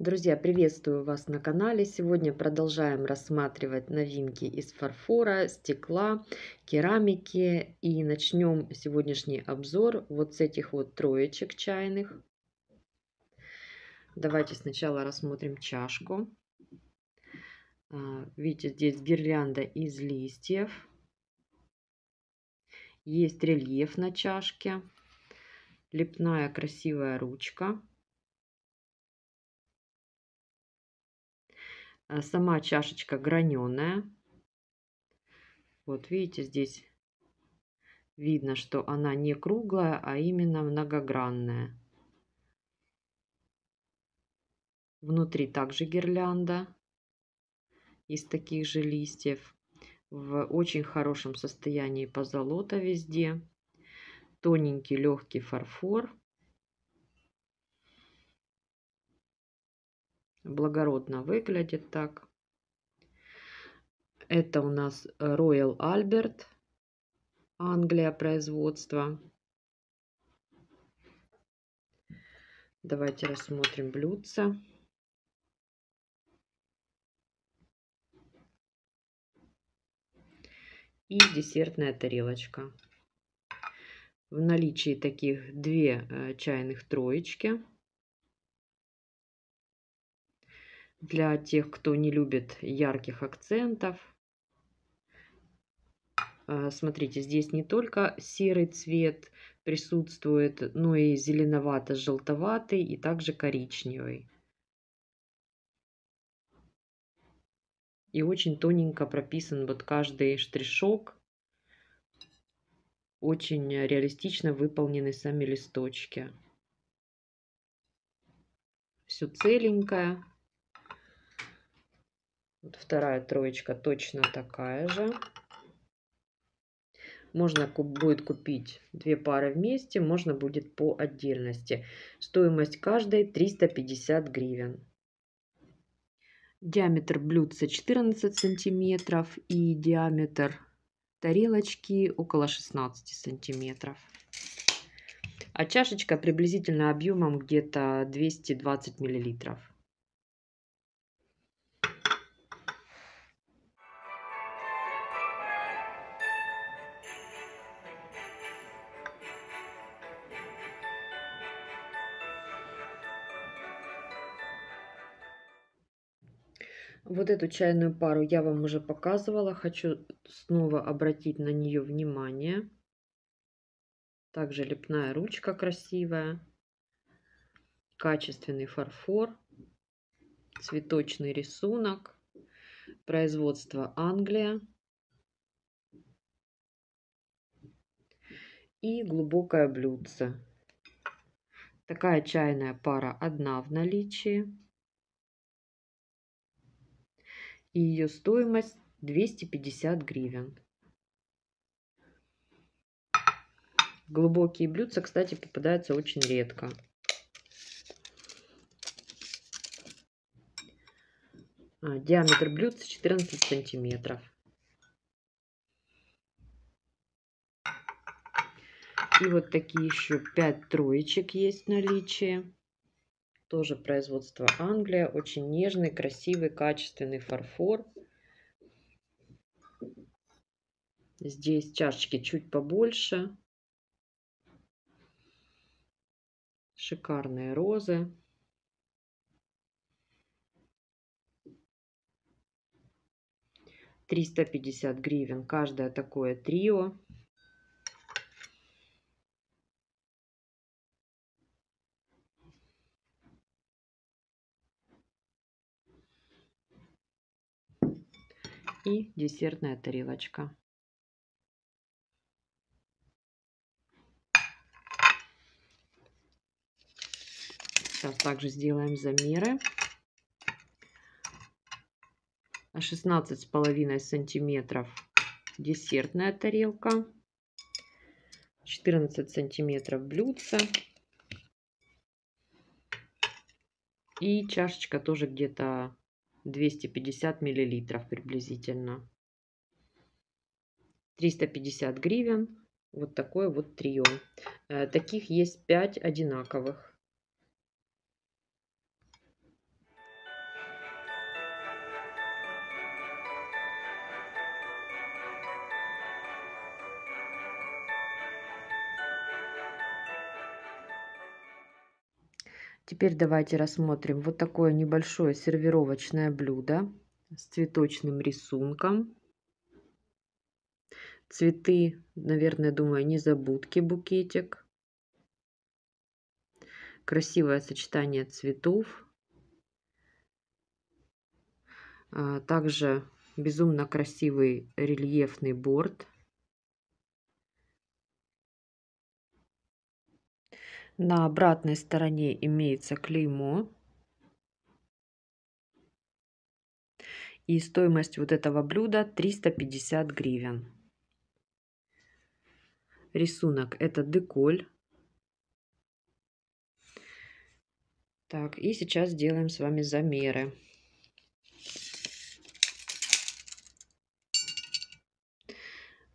Друзья, приветствую вас на канале. Сегодня продолжаем рассматривать новинки из фарфора, стекла, керамики. И начнем сегодняшний обзор вот с этих вот троечек чайных. Давайте сначала рассмотрим чашку. А, видите, здесь гирлянда из листьев. Есть рельеф на чашке. Лепная красивая ручка. А, сама чашечка граненая. Вот видите, здесь видно, что она не круглая, а именно многогранная. Внутри также гирлянда из таких же листьев. В очень хорошем состоянии позолота везде. Тоненький легкий фарфор. благородно выглядит так. Это у нас Royal Albert, Англия производства. Давайте рассмотрим блюдца И десертная тарелочка. В наличии таких две э, чайных троечки. для тех, кто не любит ярких акцентов. А, смотрите, здесь не только серый цвет присутствует, но и зеленовато-желтоватый и также коричневый. И очень тоненько прописан вот каждый штришок. Очень реалистично выполнены сами листочки. Все целенькое. Вот вторая троечка точно такая же. Можно будет купить две пары вместе, можно будет по отдельности. Стоимость каждой 350 гривен. Диаметр блюдца 14 сантиметров и диаметр тарелочки около 16 сантиметров. А чашечка приблизительно объемом где-то 220 миллилитров. Вот эту чайную пару я вам уже показывала. Хочу снова обратить на нее внимание. Также лепная ручка красивая. Качественный фарфор. Цветочный рисунок. Производство Англия. И глубокое блюдце. Такая чайная пара одна в наличии и ее стоимость 250 гривен. Глубокие блюдца, кстати, попадаются очень редко. А, диаметр блюдца 14 сантиметров. И вот такие еще 5 троечек есть в наличии. Тоже производство Англия. Очень нежный, красивый, качественный фарфор. Здесь чашечки чуть побольше. Шикарные розы. Триста пятьдесят гривен каждое такое трио. и десертная тарелочка. Сейчас также сделаем замеры. 16 с половиной сантиметров десертная тарелка 14 сантиметров блюдца и чашечка тоже где-то 250 миллилитров приблизительно. 350 гривен. Вот такой вот трио. Э, таких есть 5 одинаковых. Теперь давайте рассмотрим вот такое небольшое сервировочное блюдо с цветочным рисунком. Цветы, наверное, думаю, не забудки букетик. Красивое сочетание цветов. А, также безумно красивый рельефный борт На обратной стороне имеется клеймо. И стоимость вот этого блюда 350 гривен. Рисунок это деколь. Так, и сейчас сделаем с вами замеры.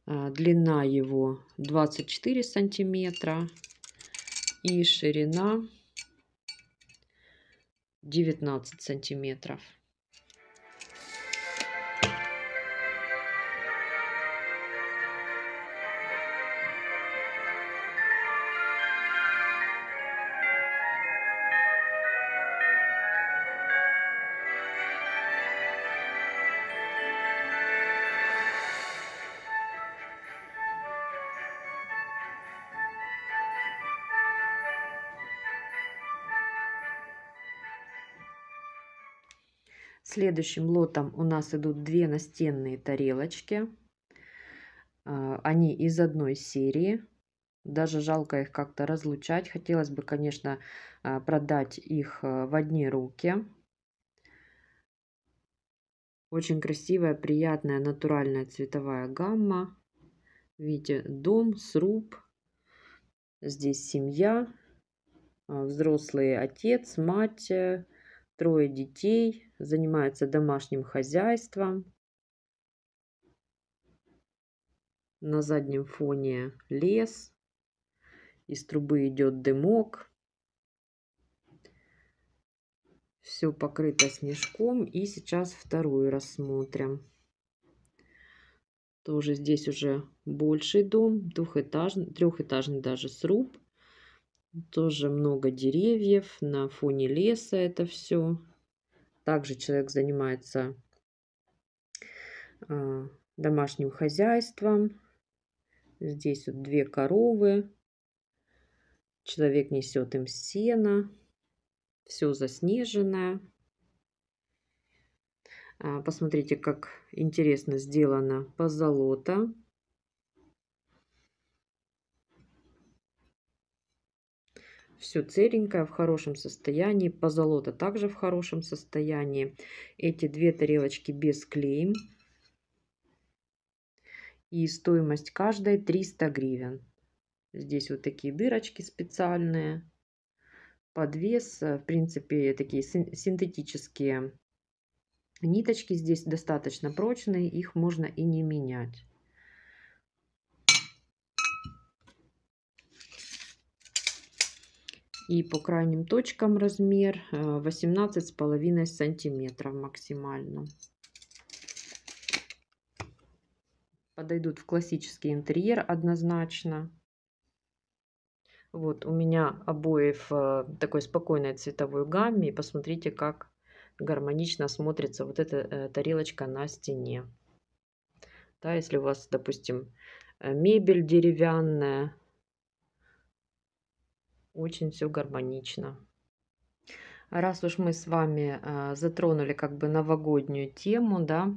А, длина его 24 сантиметра и ширина 19 сантиметров. Следующим лотом у нас идут две настенные тарелочки. А, они из одной серии. Даже жалко их как-то разлучать. Хотелось бы, конечно, а, продать их а, в одни руки. Очень красивая, приятная, натуральная цветовая гамма. Видите, дом, сруб. Здесь семья, взрослые отец, мать, э, трое детей, занимается домашним хозяйством. На заднем фоне лес, из трубы идет дымок. Все покрыто снежком. И сейчас вторую рассмотрим. Тоже здесь уже больший дом, двухэтажный, трехэтажный даже сруб. Тоже много деревьев на фоне леса это все. Также человек занимается а, домашним хозяйством. Здесь вот две коровы. Человек несет им сено. Все заснеженное. А, посмотрите, как интересно сделано позолота. все целенькое, в хорошем состоянии. Позолота также в хорошем состоянии. Эти две тарелочки без клеем. И стоимость каждой 300 гривен. Здесь вот такие дырочки специальные. Подвес, э, в принципе, такие синтетические ниточки. Здесь достаточно прочные, их можно и не менять. И по крайним точкам размер э, с половиной сантиметров максимально. Подойдут в классический интерьер однозначно. Вот у меня обои в э, такой спокойной цветовой гамме. И посмотрите, как гармонично смотрится вот эта э, тарелочка на стене. Да, если у вас, допустим, мебель деревянная, очень все гармонично. Раз уж мы с вами а, затронули как бы новогоднюю тему, да,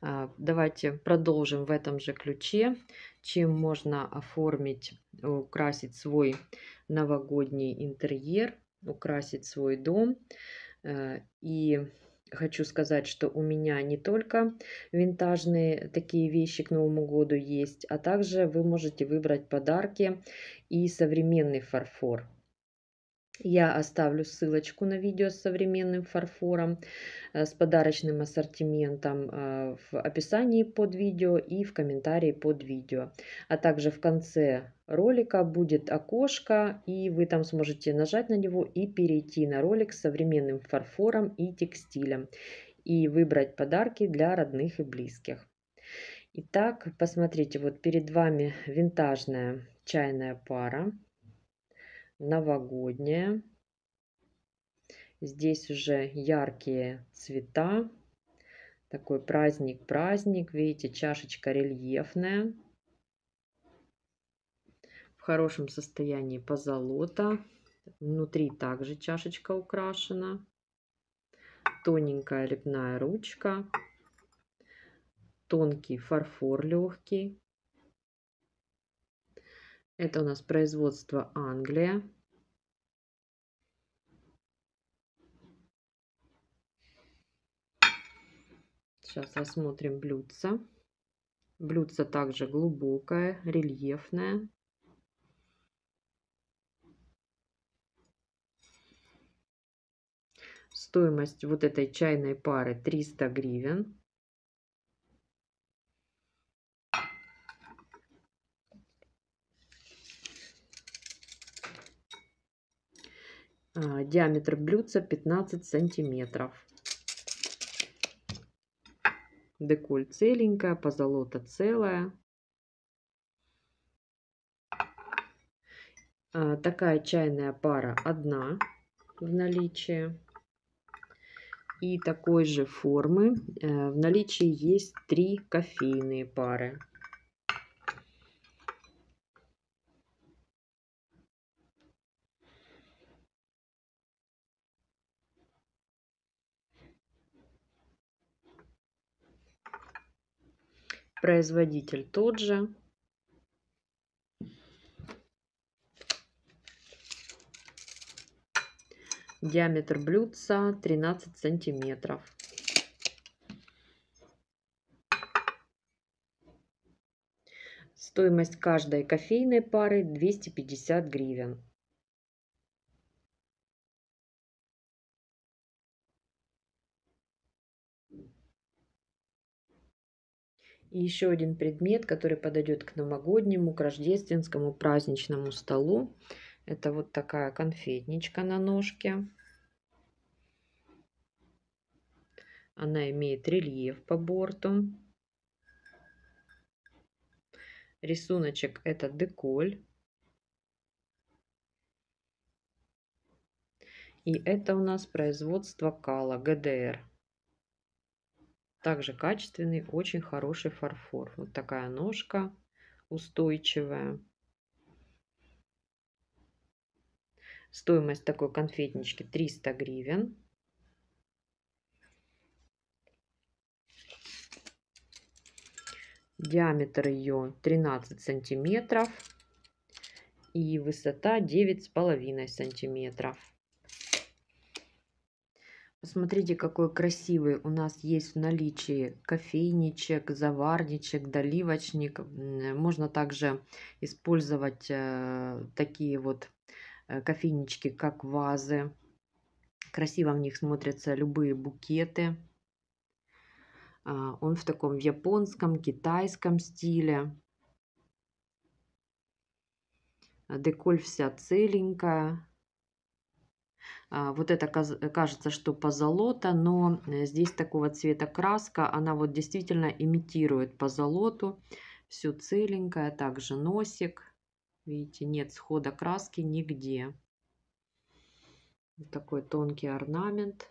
а, давайте продолжим в этом же ключе, чем можно оформить, украсить свой новогодний интерьер, украсить свой дом. А, и хочу сказать, что у меня не только винтажные такие вещи к Новому году есть, а также вы можете выбрать подарки и современный фарфор. Я оставлю ссылочку на видео с современным фарфором, э, с подарочным ассортиментом э, в описании под видео и в комментарии под видео. А также в конце ролика будет окошко, и вы там сможете нажать на него и перейти на ролик с современным фарфором и текстилем. И выбрать подарки для родных и близких. Итак, посмотрите, вот перед вами винтажная чайная пара новогодняя. Здесь уже яркие цвета. Такой праздник-праздник. Видите, чашечка рельефная. В хорошем состоянии позолота. Внутри также чашечка украшена. Тоненькая лепная ручка. Тонкий фарфор легкий. Это у нас производство Англия. Сейчас рассмотрим блюдца. Блюдца также глубокое, рельефное. Стоимость вот этой чайной пары 300 гривен. А, диаметр блюдца 15 сантиметров. Деколь целенькая, позолота целая. А, такая чайная пара одна в наличии. И такой же формы э, в наличии есть три кофейные пары. Производитель тот же. Диаметр блюдца 13 сантиметров. Стоимость каждой кофейной пары 250 гривен. И еще один предмет, который подойдет к новогоднему, к рождественскому праздничному столу. Это вот такая конфетничка на ножке. Она имеет рельеф по борту. Рисуночек это деколь. И это у нас производство Кала ГДР. Также качественный, очень хороший фарфор. Вот такая ножка устойчивая. Стоимость такой конфетнички 300 гривен. Диаметр ее 13 сантиметров и высота 9,5 сантиметров. Посмотрите, какой красивый у нас есть в наличии кофейничек, заварничек, доливочник. Можно также использовать э, такие вот э, кофейнички, как вазы. Красиво в них смотрятся любые букеты. А, он в таком японском, китайском стиле. Деколь вся целенькая. А, вот это кажется, что позолота, но э, здесь такого цвета краска, она вот действительно имитирует позолоту. Все целенькое, также носик. Видите, нет схода краски нигде. Вот такой тонкий орнамент.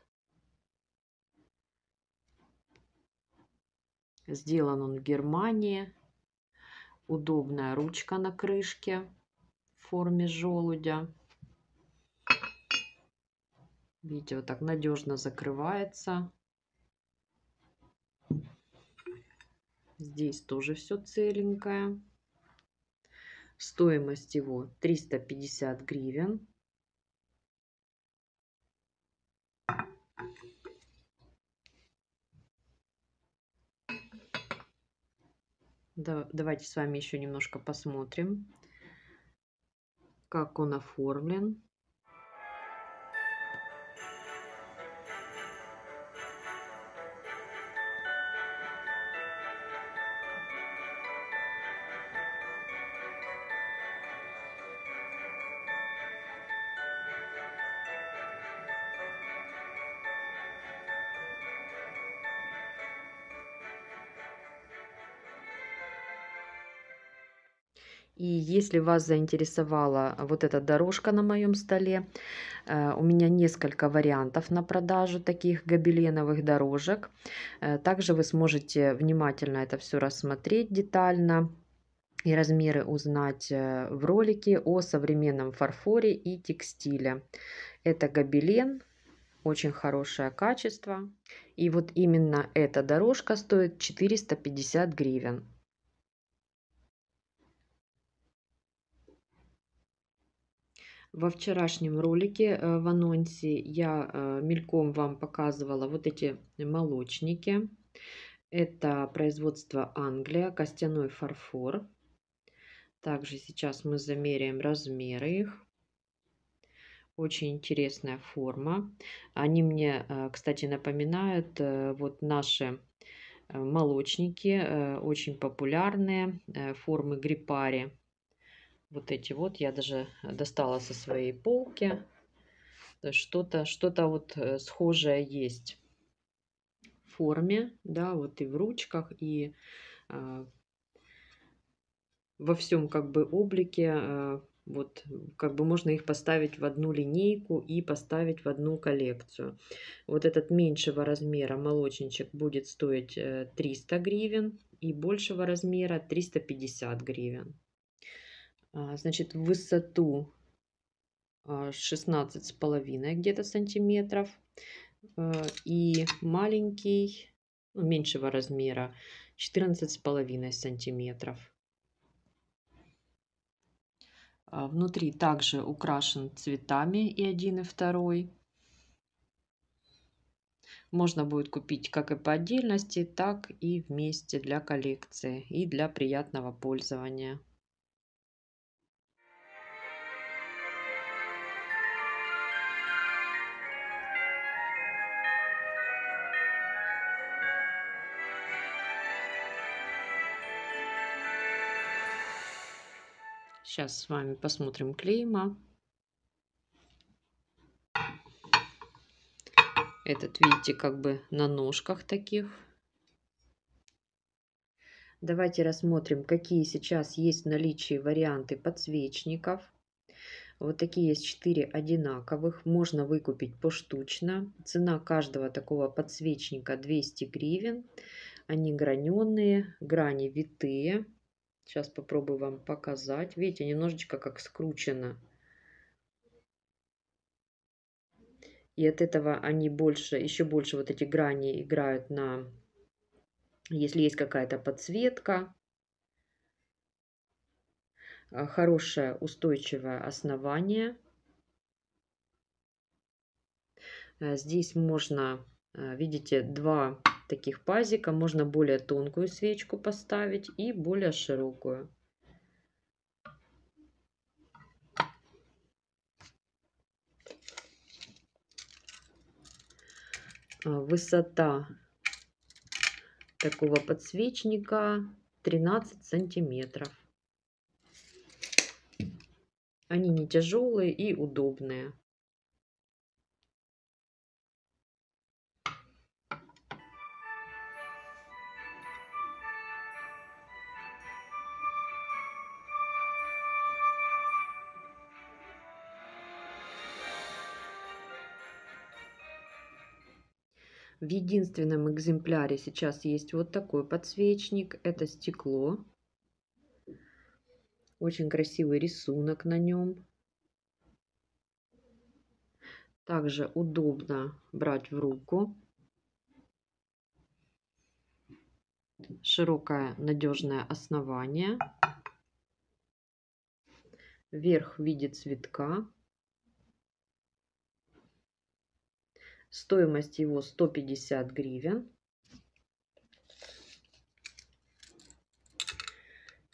Сделан он в Германии. Удобная ручка на крышке в форме желудя. Видите, вот так надежно закрывается. Здесь тоже все целенькое. Стоимость его 350 гривен. Да, давайте с вами еще немножко посмотрим, как он оформлен. И если вас заинтересовала вот эта дорожка на моем столе, э, у меня несколько вариантов на продажу таких гобеленовых дорожек. Э, также вы сможете внимательно это все рассмотреть детально и размеры узнать э, в ролике о современном фарфоре и текстиле. Это гобелен, очень хорошее качество. И вот именно эта дорожка стоит 450 гривен. Во вчерашнем ролике э, в анонсе я э, мельком вам показывала вот эти молочники. Это производство Англия, костяной фарфор. Также сейчас мы замеряем размеры их. Очень интересная форма. Они мне, э, кстати, напоминают вот наши молочники, очень популярные формы грипари вот эти вот. Я даже э, достала со своей полки. Что-то что, -то, вот э, схожее есть в форме, да, вот и в ручках, и э, во всем как бы облике. Э, вот как бы можно их поставить в одну линейку и поставить в одну коллекцию. Вот этот меньшего размера молочничек будет стоить 300 э, гривен и большего размера 350 гривен. А, значит, в высоту 16,5 а, где-то сантиметров. Э, и маленький, ну, меньшего размера, 14,5 сантиметров. А, внутри также украшен цветами и один, и второй. Можно будет купить как и по отдельности, так и вместе для коллекции и для приятного пользования. Сейчас с вами посмотрим клейма. Этот, видите, как бы на ножках таких. Давайте рассмотрим, какие сейчас есть в наличии варианты подсвечников. Вот такие есть 4 одинаковых. Можно выкупить поштучно. Цена каждого такого подсвечника 200 гривен. Они граненые, грани витые. Сейчас попробую вам показать. Видите, немножечко как скручено. И от этого они больше, еще больше вот эти грани играют на... Если есть какая-то подсветка, а, хорошее устойчивое основание. А, здесь можно, а, видите, два таких пазика. Можно более тонкую свечку поставить и более широкую. А, высота такого подсвечника 13 сантиметров. Они не тяжелые и удобные. В единственном экземпляре сейчас есть вот такой подсвечник. Это стекло. Очень красивый рисунок на нем. Также удобно брать в руку. Широкое надежное основание. Вверх в виде цветка. Стоимость его 150 гривен.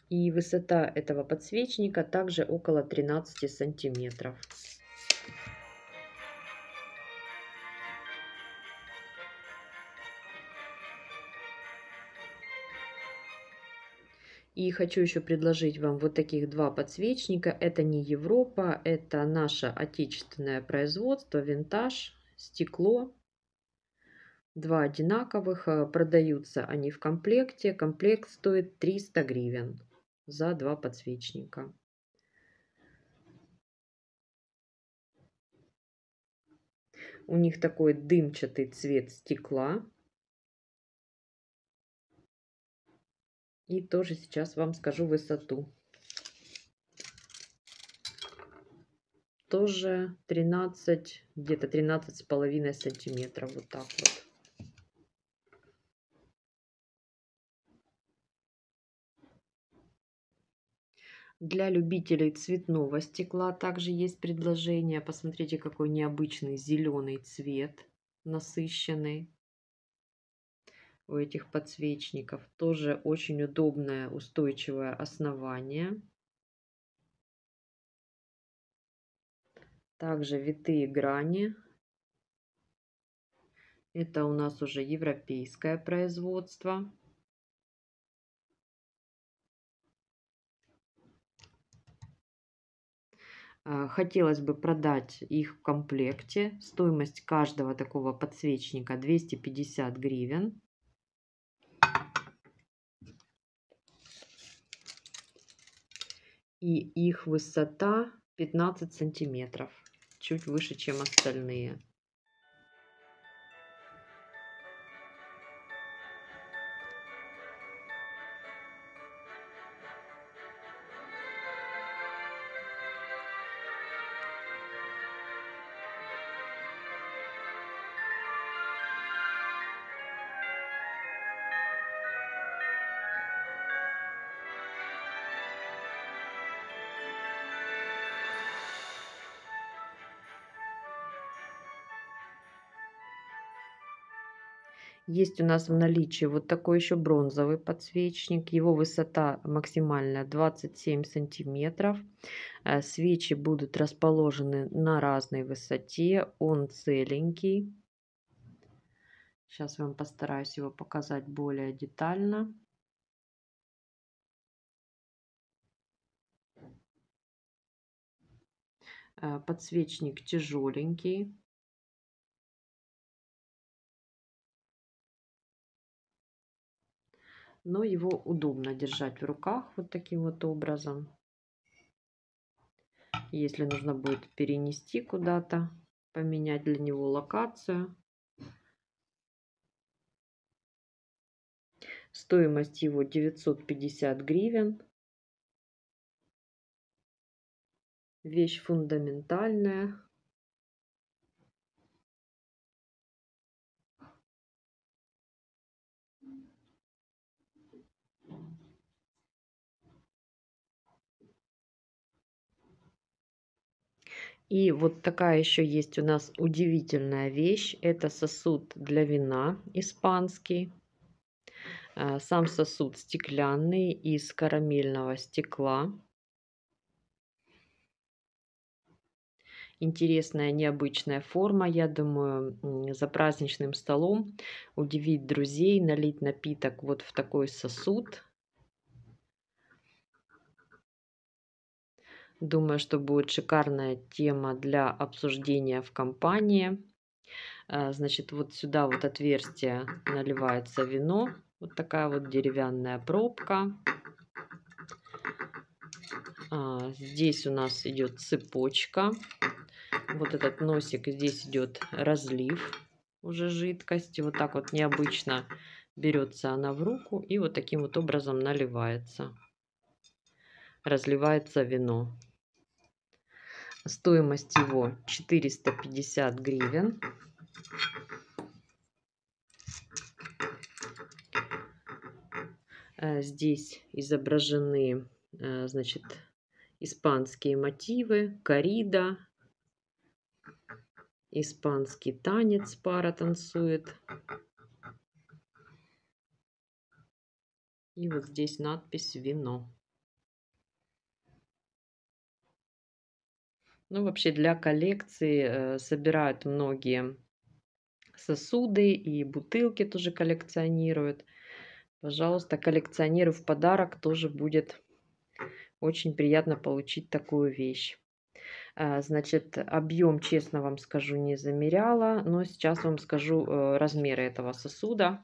И высота этого подсвечника также около 13 сантиметров. И хочу еще предложить вам вот таких два подсвечника. Это не Европа, это наше отечественное производство, винтаж стекло. Два одинаковых, э, продаются они в комплекте. Комплект стоит 300 гривен за два подсвечника. У них такой дымчатый цвет стекла. И тоже сейчас вам скажу высоту. тоже 13, где-то 13 с половиной сантиметров, вот так вот. Для любителей цветного стекла также есть предложение. Посмотрите, какой необычный зеленый цвет, насыщенный у этих подсвечников. Тоже очень удобное устойчивое основание. Также витые грани. Это у нас уже европейское производство. А, хотелось бы продать их в комплекте. Стоимость каждого такого подсвечника 250 гривен. И их высота 15 сантиметров чуть выше, чем остальные. Есть у нас в наличии вот такой еще бронзовый подсвечник. Его высота максимальная 27 сантиметров. Э, свечи будут расположены на разной высоте. Он целенький. Сейчас вам постараюсь его показать более детально. Э, подсвечник тяжеленький. но его удобно держать в руках вот таким вот образом. Если нужно будет перенести куда-то, поменять для него локацию. Стоимость его 950 гривен. Вещь фундаментальная. И вот такая еще есть у нас удивительная вещь. Это сосуд для вина испанский. А, сам сосуд стеклянный из карамельного стекла. интересная, необычная форма. Я думаю, за праздничным столом удивить друзей, налить напиток вот в такой сосуд. Думаю, что будет шикарная тема для обсуждения в компании. Э, значит, вот сюда вот отверстие наливается вино. Вот такая вот деревянная пробка. А, здесь у нас идет цепочка. Вот этот носик, здесь идет разлив уже жидкости. Вот так вот необычно берется она в руку и вот таким вот образом наливается разливается вино. Стоимость его 450 гривен. Э, здесь изображены, э, значит, испанские мотивы, корида, испанский танец, пара танцует. И вот здесь надпись «Вино». Ну, вообще для коллекции э, собирают многие сосуды и бутылки тоже коллекционируют. Пожалуйста, коллекционеру в подарок тоже будет очень приятно получить такую вещь. А, значит, объем, честно вам скажу, не замеряла, но сейчас вам скажу э, размеры этого сосуда.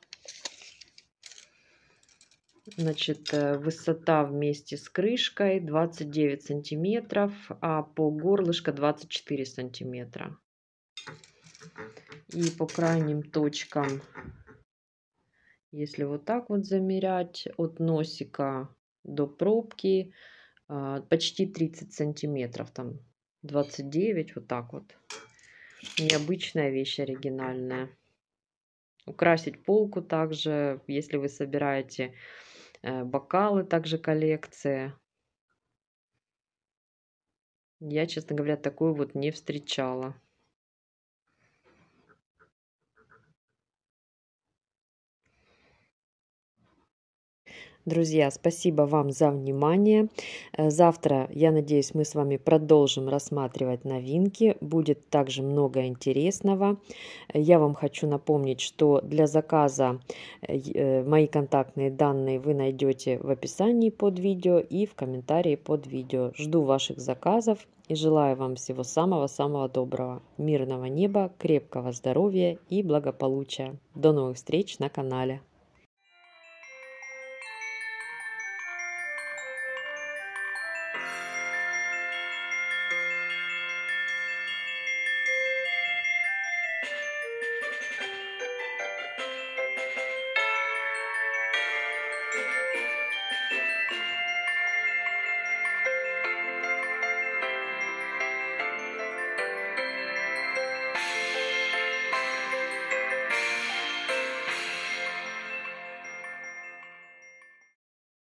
Значит, э, высота вместе с крышкой 29 сантиметров, а по горлышко 24 сантиметра. И по крайним точкам, если вот так вот замерять, от носика до пробки а, почти 30 сантиметров, там 29, вот так вот. Необычная вещь, оригинальная. Украсить полку также, если вы собираете Э, бокалы также коллекция. Я, честно говоря, такую вот не встречала. Друзья, спасибо вам за внимание. Э, завтра, я надеюсь, мы с вами продолжим рассматривать новинки. Будет также много интересного. Я вам хочу напомнить, что для заказа э, э, мои контактные данные вы найдете в описании под видео и в комментарии под видео. Жду ваших заказов и желаю вам всего самого-самого доброго, мирного неба, крепкого здоровья и благополучия. До новых встреч на канале!